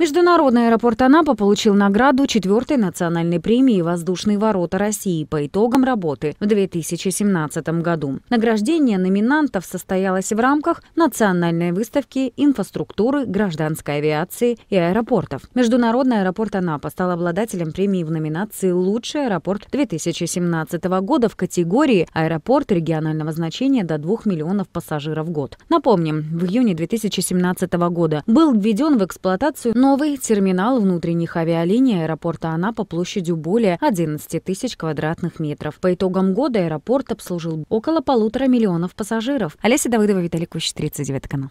Международный аэропорт Анапа получил награду четвертой национальной премии «Воздушные ворота России» по итогам работы в 2017 году. Награждение номинантов состоялось в рамках национальной выставки инфраструктуры, гражданской авиации и аэропортов. Международный аэропорт Анапа стал обладателем премии в номинации «Лучший аэропорт 2017 года» в категории «Аэропорт регионального значения до 2 миллионов пассажиров в год». Напомним, в июне 2017 года был введен в эксплуатацию новый Новый терминал внутренних авиалиний аэропорта Анапа площадью более 11 тысяч квадратных метров. По итогам года аэропорт обслужил около полутора миллионов пассажиров. Олеся Давыдова, Виталий Кущ, 39 канал.